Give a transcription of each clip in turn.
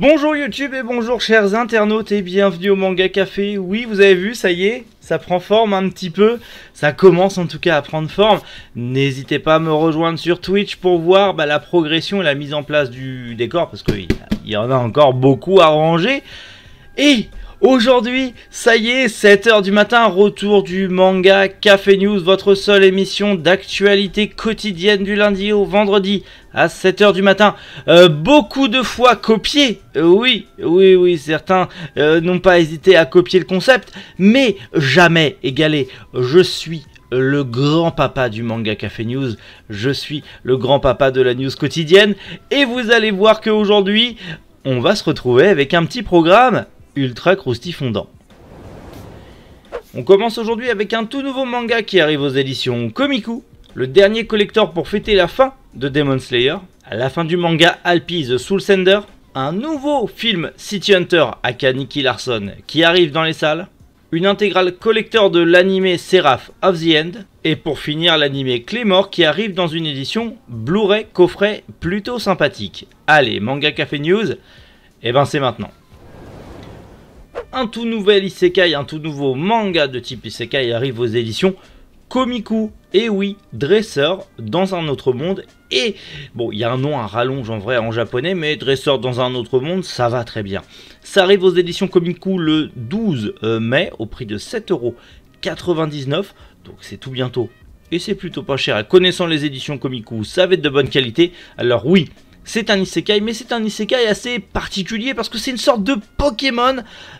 Bonjour YouTube et bonjour chers internautes et bienvenue au Manga Café. Oui, vous avez vu, ça y est, ça prend forme un petit peu, ça commence en tout cas à prendre forme. N'hésitez pas à me rejoindre sur Twitch pour voir bah, la progression et la mise en place du décor parce qu'il y en a encore beaucoup à ranger. Et Aujourd'hui, ça y est, 7h du matin, retour du manga Café News, votre seule émission d'actualité quotidienne du lundi au vendredi à 7h du matin. Euh, beaucoup de fois copié, euh, oui, oui, oui, certains euh, n'ont pas hésité à copier le concept, mais jamais égalé. Je suis le grand papa du manga Café News. Je suis le grand papa de la news quotidienne. Et vous allez voir qu'aujourd'hui, on va se retrouver avec un petit programme ultra croustifondant. On commence aujourd'hui avec un tout nouveau manga qui arrive aux éditions Komiku, le dernier collector pour fêter la fin de Demon Slayer, à la fin du manga Alpi The Soul Sender, un nouveau film City Hunter aka Nicky Larson qui arrive dans les salles, une intégrale collector de l'anime Seraph of the End, et pour finir l'anime Claymore qui arrive dans une édition Blu-ray coffret plutôt sympathique. Allez, Manga Café News, et eh ben c'est maintenant un tout nouvel isekai, un tout nouveau manga de type isekai arrive aux éditions Komiku. Et oui, dresseur dans un autre monde. Et bon, il y a un nom à rallonge en vrai en japonais, mais dresseur dans un autre monde, ça va très bien. Ça arrive aux éditions Komiku le 12 euh, mai au prix de 7,99€. Donc c'est tout bientôt et c'est plutôt pas cher. Et connaissant les éditions Komiku, ça va être de bonne qualité. Alors oui, c'est un isekai, mais c'est un isekai assez particulier parce que c'est une sorte de Pokémon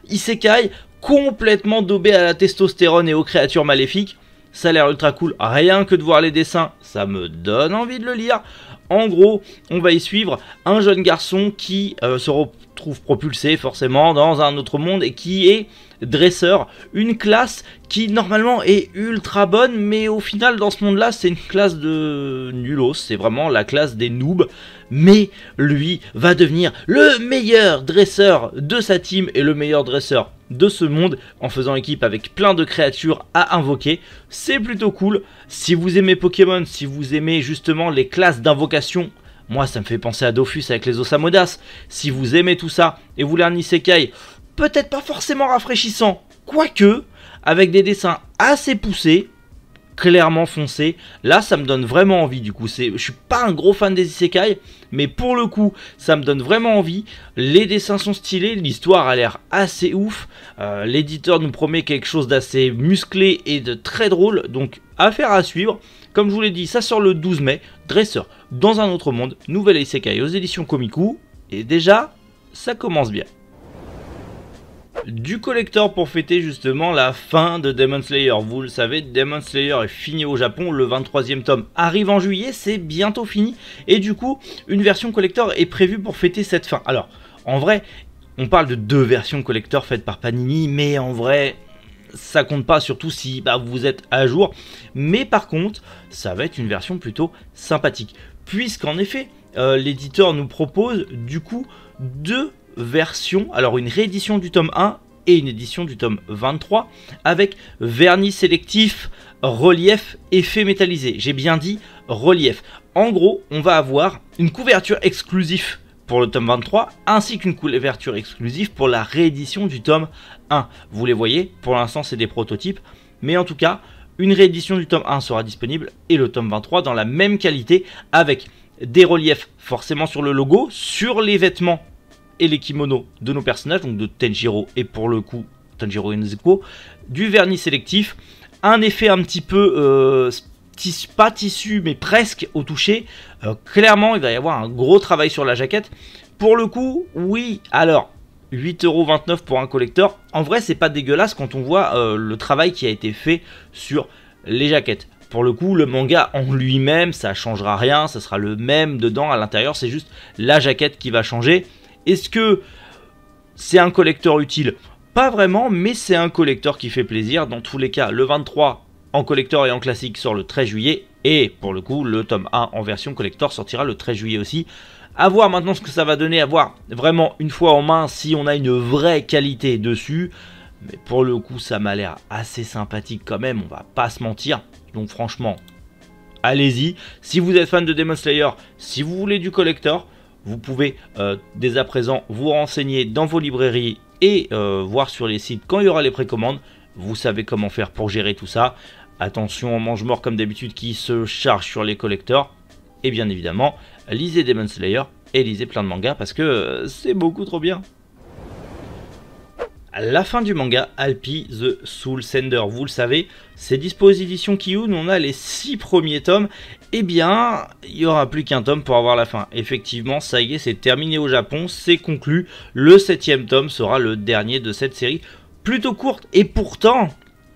isekai complètement daubé à la testostérone et aux créatures maléfiques. Ça a l'air ultra cool, rien que de voir les dessins, ça me donne envie de le lire. En gros, on va y suivre un jeune garçon qui euh, se retrouve propulsé forcément dans un autre monde et qui est dresseur, une classe qui normalement est ultra bonne, mais au final dans ce monde-là c'est une classe de nulos, c'est vraiment la classe des noobs, mais lui va devenir le meilleur dresseur de sa team et le meilleur dresseur de ce monde en faisant équipe avec plein de créatures à invoquer. C'est plutôt cool. Si vous aimez Pokémon, si vous aimez justement les classes d'invocation, moi ça me fait penser à Dofus avec les Osamodas. Si vous aimez tout ça et vous voulez un Isekai, peut-être pas forcément rafraîchissant, quoique avec des dessins assez poussés, clairement foncé. Là, ça me donne vraiment envie du coup. Je suis pas un gros fan des isekai, mais pour le coup, ça me donne vraiment envie. Les dessins sont stylés, l'histoire a l'air assez ouf. Euh, l'éditeur nous promet quelque chose d'assez musclé et de très drôle, donc affaire à suivre. Comme je vous l'ai dit, ça sort le 12 mai. Dresseur dans un autre monde, nouvelle isekai aux éditions Komiku. Et déjà, ça commence bien du collector pour fêter justement la fin de Demon Slayer. Vous le savez, Demon Slayer est fini au Japon, le 23e tome arrive en juillet, c'est bientôt fini, et du coup, une version collector est prévue pour fêter cette fin. Alors, en vrai, on parle de deux versions collector faites par Panini, mais en vrai, ça compte pas, surtout si bah, vous êtes à jour. Mais par contre, ça va être une version plutôt sympathique, puisqu'en effet, euh, l'éditeur nous propose du coup deux Version alors une réédition du tome 1 et une édition du tome 23 avec vernis sélectif, relief, effet métallisé. J'ai bien dit relief. En gros, on va avoir une couverture exclusive pour le tome 23 ainsi qu'une couverture exclusive pour la réédition du tome 1. Vous les voyez, pour l'instant c'est des prototypes, mais en tout cas, une réédition du tome 1 sera disponible et le tome 23 dans la même qualité avec des reliefs forcément sur le logo, sur les vêtements et les kimonos de nos personnages, donc de Tenjiro et pour le coup Tenjiro Nezuko, du vernis sélectif, un effet un petit peu euh, pas tissu mais presque au toucher. Euh, clairement, il va y avoir un gros travail sur la jaquette. Pour le coup, oui, alors 8,29€ pour un collector. En vrai, c'est pas dégueulasse quand on voit euh, le travail qui a été fait sur les jaquettes. Pour le coup, le manga en lui-même, ça changera rien, ça sera le même dedans à l'intérieur, c'est juste la jaquette qui va changer. Est-ce que c'est un collecteur utile Pas vraiment, mais c'est un collector qui fait plaisir. Dans tous les cas, le 23 en collector et en classique sort le 13 juillet. Et pour le coup, le tome 1 en version collector sortira le 13 juillet aussi. A voir maintenant ce que ça va donner, à voir vraiment une fois en main si on a une vraie qualité dessus. Mais pour le coup, ça m'a l'air assez sympathique quand même, on va pas se mentir. Donc franchement, allez-y. Si vous êtes fan de Demon Slayer, si vous voulez du collector, vous pouvez euh, dès à présent vous renseigner dans vos librairies et euh, voir sur les sites quand il y aura les précommandes. Vous savez comment faire pour gérer tout ça. Attention au mange-mort comme d'habitude qui se charge sur les collecteurs. Et bien évidemment, lisez Demon Slayer et lisez plein de mangas parce que euh, c'est beaucoup trop bien la fin du manga Alpi The Soul Sender. Vous le savez, c'est dispo aux éditions Kiyun, on a les 6 premiers tomes. Eh bien, il n'y aura plus qu'un tome pour avoir la fin. Effectivement, ça y est, c'est terminé au Japon, c'est conclu. Le septième tome sera le dernier de cette série, plutôt courte et pourtant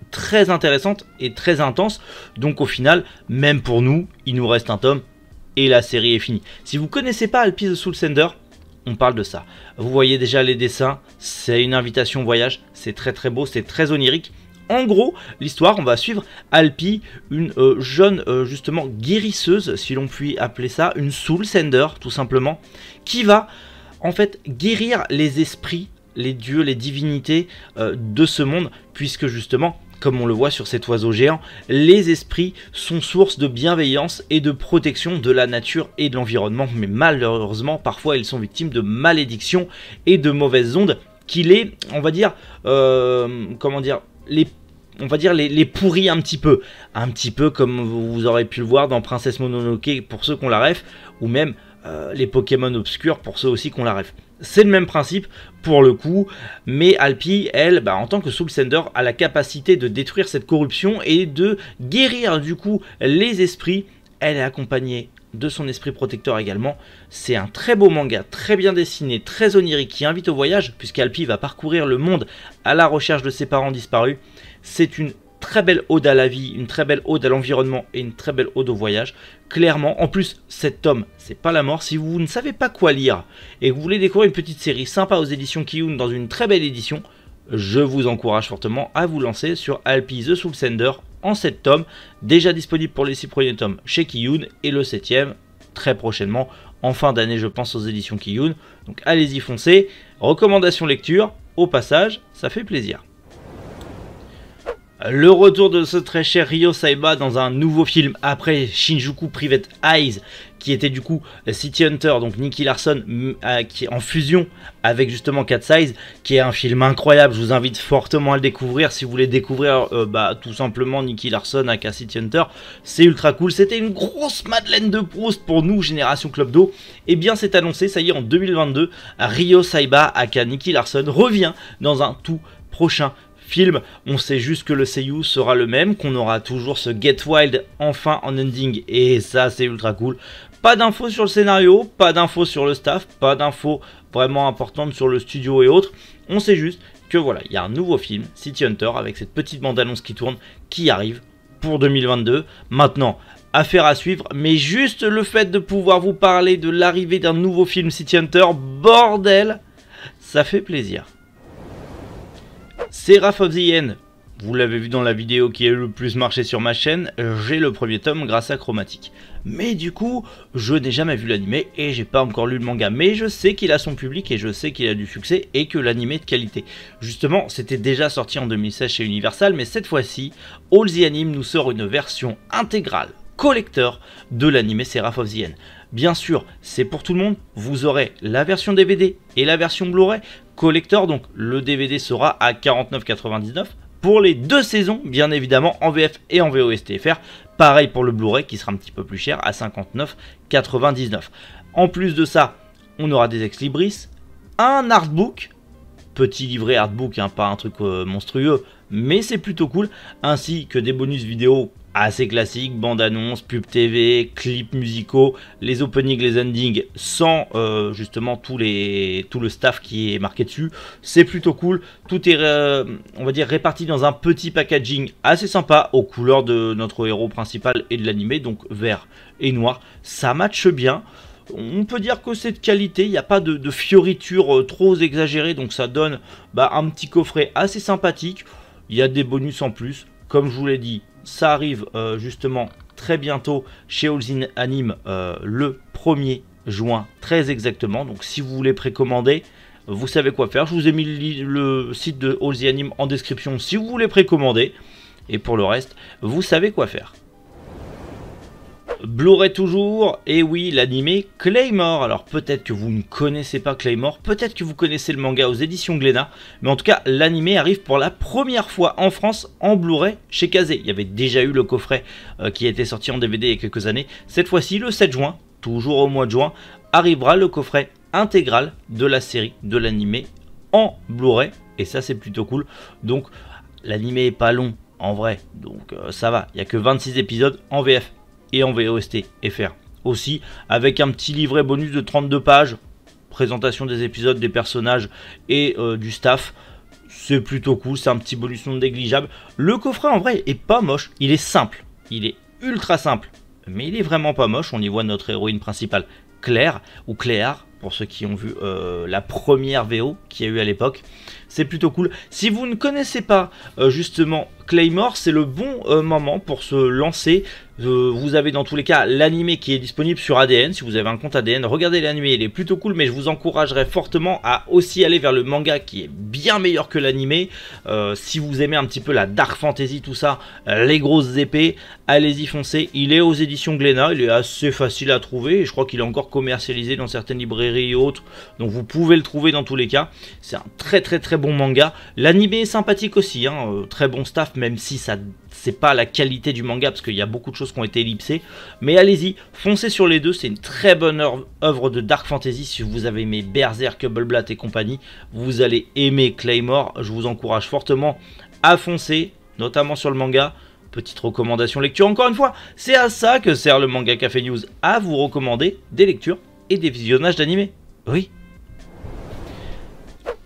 très intéressante et très intense. Donc au final, même pour nous, il nous reste un tome et la série est finie. Si vous connaissez pas Alpi The Soul Sender, on parle de ça. Vous voyez déjà les dessins, c'est une invitation au voyage, c'est très très beau, c'est très onirique. En gros, l'histoire, on va suivre Alpi, une euh, jeune euh, justement guérisseuse, si l'on peut appeler ça, une soul sender tout simplement, qui va en fait guérir les esprits, les dieux, les divinités euh, de ce monde, puisque justement comme on le voit sur cet oiseau géant, les esprits sont source de bienveillance et de protection de la nature et de l'environnement, mais malheureusement parfois ils sont victimes de malédictions et de mauvaises ondes qu'il est, on va dire, euh, comment dire, les on va dire les, pourris un petit peu. Un petit peu comme vous, aurez pu le voir dans Princesse Mononoke pour ceux qu'on la rêve ou même euh, les Pokémon obscurs pour ceux aussi qu'on la rêve. C'est le même principe pour le coup, mais Alpi, elle, bah, en tant que Soul Sender, a la capacité de détruire cette corruption et de guérir du coup les esprits. Elle est accompagnée de son esprit protecteur également. C'est un très beau manga, très bien dessiné, très onirique, qui invite au voyage, puisqu'Alpi va parcourir le monde à la recherche de ses parents disparus. C'est une très belle ode à la vie, une très belle ode à l'environnement et une très belle ode au voyage. Clairement, en plus, cet tome, c'est pas la mort. Si vous ne savez pas quoi lire et que vous voulez découvrir une petite série sympa aux éditions Kiyun dans une très belle édition, je vous encourage fortement à vous lancer sur Alpi The Soul Sender en 7 tomes, déjà disponible pour les 6 premiers tomes chez Kiyun et le 7ème très prochainement en fin d'année, je pense, aux éditions Kiyun. Donc allez-y, foncez. Recommandation lecture, au passage, ça fait plaisir. Le retour de ce très cher Ryo Saiba dans un nouveau film après Shinjuku Private Eyes, qui était du coup City Hunter, donc Nicky Larson, euh, qui est en fusion avec justement Cat Size, qui est un film incroyable. Je vous invite fortement à le découvrir si vous voulez découvrir euh, bah, tout simplement Nicky Larson à City Hunter. C'est ultra cool. C'était une grosse Madeleine de Proust pour nous, Génération Club d'eau. Et eh bien, c'est annoncé, ça y est, en 2022, Ryo Saiba aka Nicky Larson revient dans un tout prochain film. On sait juste que le seiyuu sera le même, qu'on aura toujours ce Get Wild enfin en ending et ça c'est ultra cool. Pas d'infos sur le scénario, pas d'infos sur le staff, pas d'infos vraiment importantes sur le studio et autres. On sait juste que voilà, il y a un nouveau film, City Hunter, avec cette petite bande-annonce qui tourne, qui arrive pour 2022. Maintenant, affaire à suivre, mais juste le fait de pouvoir vous parler de l'arrivée d'un nouveau film City Hunter, bordel, ça fait plaisir. Seraph of the End. Vous l'avez vu dans la vidéo qui a le plus marché sur ma chaîne, j'ai le premier tome grâce à Chromatique. Mais du coup, je n'ai jamais vu l'anime et j'ai pas encore lu le manga, mais je sais qu'il a son public et je sais qu'il a du succès et que l'anime est de qualité. Justement, c'était déjà sorti en 2016 chez Universal, mais cette fois-ci, All the Anime nous sort une version intégrale collecteur de l'anime Seraph of the End. Bien sûr, c'est pour tout le monde, vous aurez la version DVD et la version Blu-ray, collector. Donc le DVD sera à 49,99 pour les deux saisons, bien évidemment, en VF et en VOSTFR. Pareil pour le Blu-ray qui sera un petit peu plus cher à 59,99. En plus de ça, on aura des ex libris, un artbook, petit livret artbook, hein, pas un truc euh, monstrueux, mais c'est plutôt cool, ainsi que des bonus vidéo assez classique, bande-annonce, pub TV, clips musicaux, les openings, les endings, sans euh, justement tous les, tout le staff qui est marqué dessus. C'est plutôt cool. Tout est, euh, on va dire, réparti dans un petit packaging assez sympa aux couleurs de notre héros principal et de l'animé, donc vert et noir. Ça matche bien. On peut dire que c'est de qualité, il n'y a pas de, fioritures fioriture euh, trop exagérées. donc ça donne bah, un petit coffret assez sympathique. Il y a des bonus en plus. Comme je vous l'ai dit, ça arrive euh, justement très bientôt chez Allzin Anime euh, le 1er juin, très exactement. Donc si vous voulez précommander, vous savez quoi faire. Je vous ai mis le, site de The Anime en description si vous voulez précommander. Et pour le reste, vous savez quoi faire. Blu-ray toujours, et oui, l'animé Claymore. Alors peut-être que vous ne connaissez pas Claymore, peut-être que vous connaissez le manga aux éditions Glénat, mais en tout cas, l'animé arrive pour la première fois en France en Blu-ray chez Kazé. Il y avait déjà eu le coffret qui euh, qui était sorti en DVD il y a quelques années. Cette fois-ci, le 7 juin, toujours au mois de juin, arrivera le coffret intégral de la série, de l'animé en Blu-ray, et ça c'est plutôt cool. Donc l'animé est pas long en vrai, donc euh, ça va, il n'y a que 26 épisodes en VF, et en VOST FR. Aussi, avec un petit livret bonus de 32 pages, présentation des épisodes, des personnages et euh, du staff. C'est plutôt cool, c'est un petit bonus non négligeable. Le coffret en vrai est pas moche, il est simple, il est ultra simple, mais il est vraiment pas moche. On y voit notre héroïne principale, Claire, ou Claire, pour ceux qui ont vu euh, la première VO qu'il y a eu à l'époque c'est plutôt cool. Si vous ne connaissez pas euh, justement Claymore, c'est le bon euh, moment pour se lancer. Euh, vous avez dans tous les cas l'animé qui est disponible sur ADN. Si vous avez un compte ADN, regardez l'animé, il est plutôt cool, mais je vous encouragerais fortement à aussi aller vers le manga qui est bien meilleur que l'animé. si vous aimez un petit peu la dark fantasy, tout ça, les grosses épées, allez-y foncer, Il est aux éditions Glénat, il est assez facile à trouver. Et je crois qu'il est encore commercialisé dans certaines librairies et autres, donc vous pouvez le trouver dans tous les cas. C'est un très très très bon manga. L'anime est sympathique aussi, hein, euh, très bon staff, même si ça c'est pas la qualité du manga parce qu'il y a beaucoup de choses qui ont été ellipsées. Mais allez-y, foncez sur les deux, c'est une très bonne œuvre de Dark Fantasy. Si vous avez aimé Berserk, Blatt et compagnie, vous allez aimer Claymore. Je vous encourage fortement à foncer, notamment sur le manga. Petite recommandation lecture encore une fois, c'est à ça que sert le manga Café News, à vous recommander des lectures et des visionnages d'animés. Oui.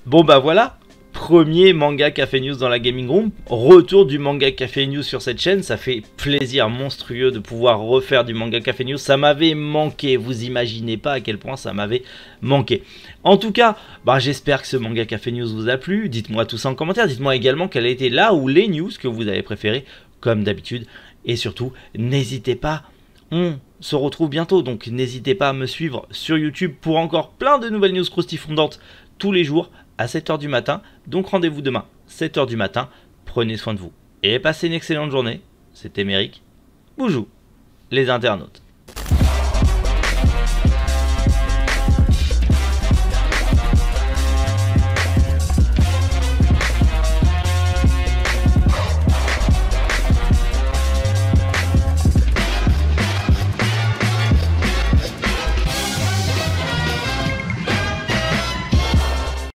Bon bah voilà, premier manga Café News dans la Gaming Room. Retour du manga Café News sur cette chaîne, ça fait plaisir monstrueux de pouvoir refaire du manga Café News. Ça m'avait manqué, vous imaginez pas à quel point ça m'avait manqué. En tout cas, bah, j'espère que ce manga Café News vous a plu. Dites-moi tout ça en commentaire. Dites-moi également quelle a été là ou les news que vous avez préférées, comme d'habitude. Et surtout, n'hésitez pas, on se retrouve bientôt, donc n'hésitez pas à me suivre sur YouTube pour encore plein de nouvelles news croustifondantes tous les jours à 7h du matin. Donc rendez-vous demain, 7h du matin. Prenez soin de vous. Et passez une excellente journée. C'était Méric. boujou, les internautes.